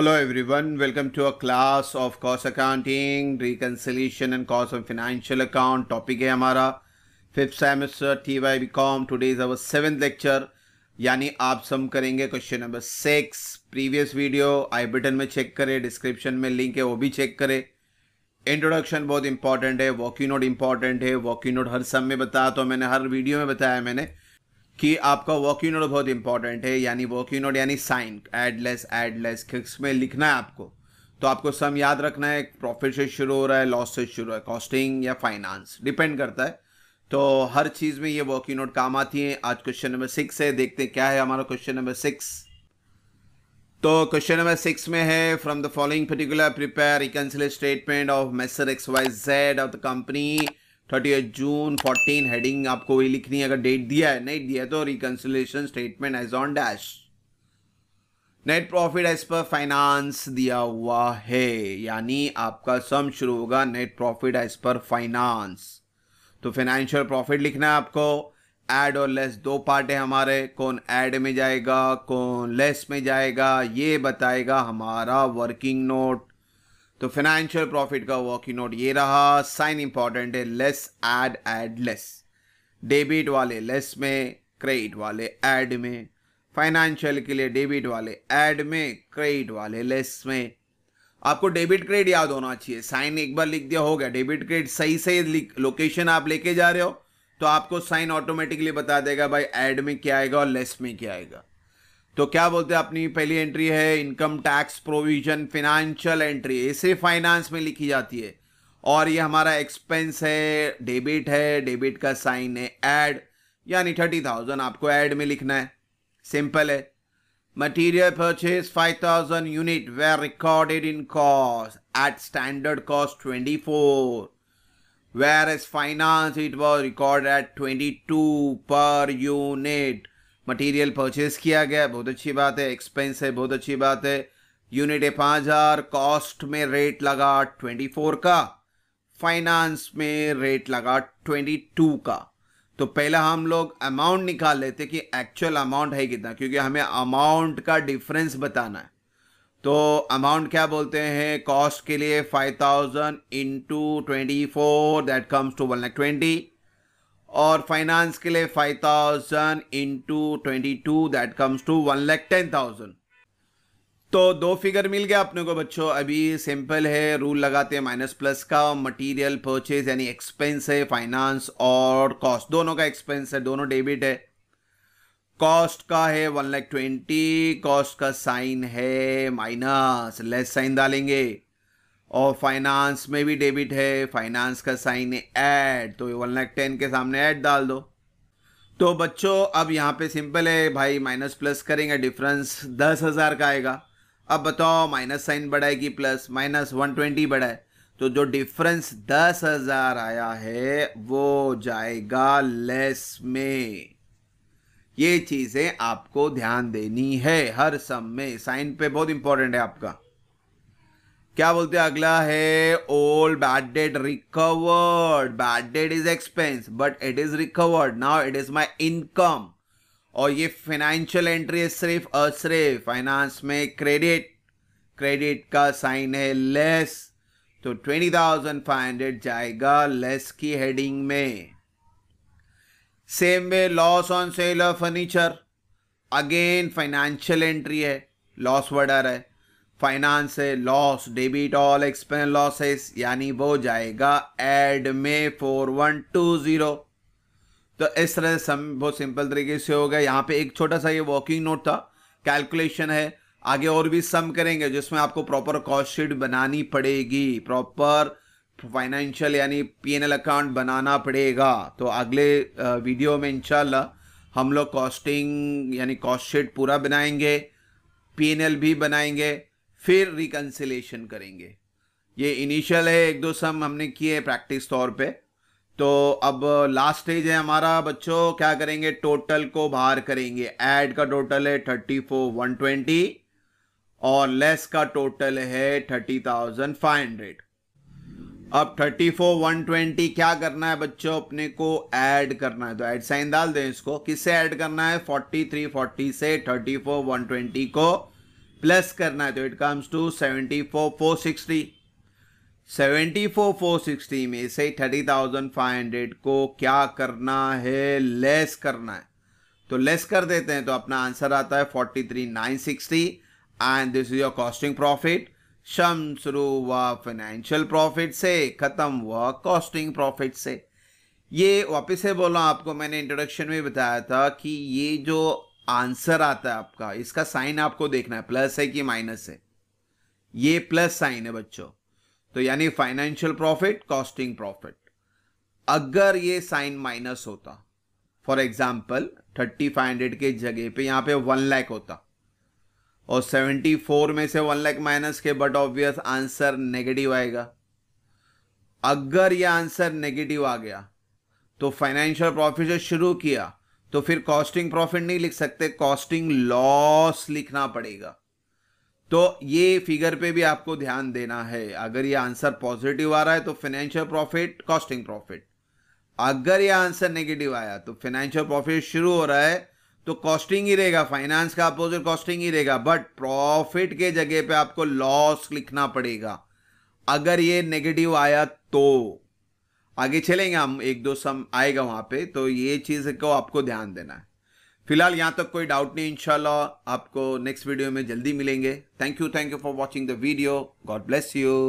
Hello everyone, welcome to a class of cost accounting, reconciliation and cost of financial account. Topic है हमारा fifth semester T Y B com today is our seventh lecture यानी आप sum करेंगे question number six previous video I button में check करें description में link है वो भी चेक करें इंट्रोडक्शन बहुत इंपॉर्टेंट है वॉकिंग नोट इंपॉर्टेंट है वॉकिंग नोट हर सम में बताया तो मैंने हर वीडियो में बताया मैंने कि आपका वर्क नोट बहुत इंपॉर्टेंट है यानी वर्क नोट यानी साइन एडलेस एडलेस किस में लिखना है आपको तो आपको सम याद रखना है प्रॉफिट से शुरू हो रहा है लॉस से शुरू है कॉस्टिंग या फाइनेंस डिपेंड करता है तो हर चीज़ में ये वर्किंग नोट काम आती है आज क्वेश्चन नंबर सिक्स है देखते हैं क्या है हमारा क्वेश्चन नंबर सिक्स तो क्वेश्चन नंबर सिक्स में है from the following particular prepare reconcile statement of Messrs X Y Z of the company thirty eight June fourteen heading आपको वही लिखनी है अगर डेट दिया है नहीं दिया तो reconciliation statement as on dash net profit as per finance दिया हुआ है यानी आपका सम शुरू होगा net profit as per finance तो फाइनेंशियल प्रॉफिट लिखना है आपको एड और लेस दो पार्ट है हमारे कौन एड में जाएगा कौन लेस में जाएगा ये बताएगा हमारा वर्किंग नोट तो फाइनेंशियल प्रॉफिट का वॉकी नोट ये रहा साइन इंपॉर्टेंट है less add add less debit वाले लेस में क्रेडिट वाले एड में फाइनेंशियल के लिए डेबिट वाले एड में क्रेडिट वाले लेस में आपको डेबिट क्रेड याद होना चाहिए साइन एक बार लिख दिया हो गया डेबिट क्रेड सही सही लोकेशन आप लेके जा रहे हो तो आपको साइन ऑटोमेटिकली बता देगा भाई एड में क्या आएगा और लेस में क्या आएगा तो क्या बोलते हैं अपनी पहली एंट्री है income tax provision financial entry इसे फाइनेंस में लिखी जाती है और ये हमारा एक्सपेंस है डेबिट है डेबिट का साइन है एड यानी थर्टी थाउजेंड आपको एड में लिखना है सिंपल है material purchase five thousand unit were recorded in cost at standard cost twenty four were as finance it was record at twenty two per unit material purchase किया गया बहुत अच्छी बात है एक्सपेंस है बहुत अच्छी बात है यूनिट है पाँच हज़ार कॉस्ट में रेट लगा ट्वेंटी फोर का फाइनेंस में रेट लगा ट्वेंटी टू का तो पहला हम लोग अमाउंट निकाल लेते कि एक्चुअल अमाउंट है कितना क्योंकि हमें अमाउंट का डिफरेंस बताना है तो अमाउंट क्या बोलते हैं कॉस्ट के लिए five thousand into twenty four that comes to one lakh twenty और फाइनेंस के लिए five thousand into twenty two that comes to one lakh ten thousand तो दो फिगर मिल गया अपने को बच्चों अभी सिंपल है रूल लगाते हैं माइनस प्लस का मटेरियल परचेज यानी एक्सपेंस है फाइनेंस और कॉस्ट दोनों का एक्सपेंस है दोनों डेबिट है कॉस्ट का है वन लैख ट्वेंटी कॉस्ट का साइन है माइनस लेस साइन डालेंगे और फाइनेंस में भी डेबिट है फाइनेंस का साइन है ऐड तो वन लाख टेन के सामने ऐड डाल दो तो बच्चों अब यहाँ पे सिंपल है भाई माइनस प्लस करेंगे डिफरेंस दस हज़ार का आएगा अब बताओ माइनस साइन बढ़ाएगी कि प्लस माइनस वन ट्वेंटी बढ़ाए तो जो डिफरेंस दस हज़ार आया है वो जाएगा लेस में ये चीज़ें आपको ध्यान देनी है हर सम में साइन पे बहुत इंपॉर्टेंट है आपका क्या बोलते हैं अगला है old bad debt recovered bad debt is expense but it is recovered now it is my income और ये फाइनेंशियल एंट्री है सिर्फ और सिर्फ फाइनेंस में क्रेडिट क्रेडिट का साइन है लेस तो ट्वेंटी थाउजेंड फाइव हंड्रेड जाएगा लेस की हेडिंग में same way loss on sale of furniture again financial entry है लॉस वर्डर है फाइनेंस है loss debit all expense losses यानी वो जाएगा एड में फोर वन टू जीरो तो इस तरह सम बहुत सिंपल तरीके से हो गया यहाँ पे एक छोटा सा ये वॉकिंग नोट था कैलकुलेशन है आगे और भी सम करेंगे जिसमें आपको प्रॉपर कॉस्ट शीट बनानी पड़ेगी प्रॉपर फाइनेंशियल यानी पीएनएल अकाउंट बनाना पड़ेगा तो अगले वीडियो में इंशाल्लाह हम लोग कॉस्टिंग यानी कॉस्ट शीट पूरा बनाएंगे पीएनएल भी बनाएंगे फिर रिकन्सिलेशन करेंगे ये इनिशियल है एक दो सम हमने किए प्रैक्टिस तौर पे तो अब लास्ट स्टेज है हमारा बच्चों क्या करेंगे टोटल को बाहर करेंगे ऐड का टोटल है थर्टी फोर वन ट्वेंटी और लेस का टोटल है थर्टी थाउजेंड फाइव हंड्रेड अब थर्टी फोर वन ट्वेंटी क्या करना है बच्चों अपने को ऐड करना है तो ऐड साइन डाल दें इसको किससे ऐड करना है फोर्टी थ्री फोर्टी से थर्टी फोर वन ट्वेंटी को प्लस करना है तो it comes to seventy four four sixty seventy four four sixty में से थर्टी थाउजेंड फाइव हंड्रेड को क्या करना है लेस करना है तो लेस कर देते हैं तो अपना आंसर आता है forty three nine sixty and this is your costing profit शम शुरू हुआ फाइनेंशियल प्रॉफिट से ख़त्म हुआ कॉस्टिंग प्रॉफिट से ये वापस से बोला आपको मैंने इंट्रोडक्शन में बताया था कि ये जो आंसर आता है आपका इसका साइन आपको देखना है प्लस है कि माइनस है ये प्लस साइन है बच्चों तो यानी फाइनेंशियल प्रॉफिट कॉस्टिंग प्रॉफिट अगर ये साइन माइनस होता for example thirty five hundred के जगह पे यहां पे वन लैख होता और सेवेंटी फोर में से वन लैख माइनस के बट ऑब्वियस आंसर नेगेटिव आएगा अगर ये आंसर नेगेटिव आ गया तो फाइनेंशियल प्रॉफिट से शुरू किया तो फिर कॉस्टिंग प्रॉफिट नहीं लिख सकते कॉस्टिंग लॉस लिखना पड़ेगा तो ये फिगर पे भी आपको ध्यान देना है अगर ये आंसर पॉजिटिव आ रहा है तो फाइनेंशियल प्रॉफिट कॉस्टिंग प्रॉफिट अगर ये आंसर नेगेटिव आया तो फाइनेंशियल प्रॉफिट शुरू हो रहा है तो कॉस्टिंग ही रहेगा फाइनेंस का अपोजिट कॉस्टिंग ही रहेगा बट प्रॉफिट के जगह पे आपको लॉस लिखना पड़ेगा अगर ये नेगेटिव आया तो आगे चलेंगे हम एक दो सम आएगा वहाँ पे तो ये चीज़ को आपको ध्यान देना है फिलहाल यहाँ तक कोई डाउट नहीं इनशाला आपको नेक्स्ट वीडियो में जल्दी मिलेंगे thank you thank you for watching the video God bless you